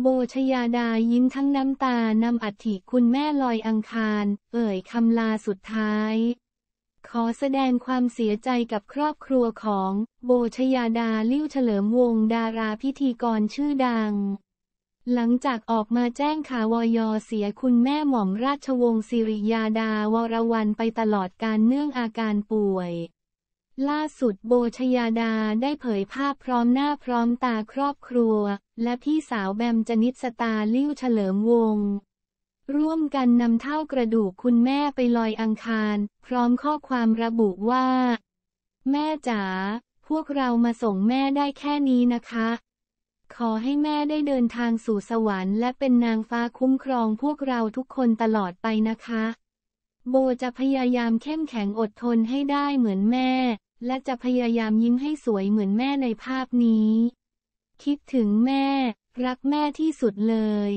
โบชยาดายิ้มทั้งน้ำตานำอัฐิคุณแม่ลอยอังคารเอ่ยคำลาสุดท้าย ขอแสดงความเสียใจกับครอบครัวของ โบชยาดา ลิ้วเฉลิมวงดาราพิธีกรชื่อดัง หลังจากออกมาแจ้งข่าววยอเสียคุณแม่หม่อมราชวงศ์สิริยาดาวรวันไปตลอดการเนื่องอาการป่วยล่าสุดโบชยาดาได้เผยภาพพร้อมหน้าพร้อมตาครอบครัว และพี่สาวแบมจนิตสตาลิ้วเฉลิมวง ร่วมกันนำเท่ากระดูกคุณแม่ไปลอยอังคาร พร้อมข้อความระบุว่า แม่จ๋าพวกเรามาส่งแม่ได้แค่นี้นะคะ ขอให้แม่ได้เดินทางสู่สวรรค์และเป็นนางฟ้าคุ้มครองพวกเราทุกคนตลอดไปนะคะโบจะพยายามเข้มแข็งอดทนให้ได้เหมือนแม่ และจะพยายามยิ้มให้สวยเหมือนแม่ในภาพนี้ คิดถึงแม่ รักแม่ที่สุดเลย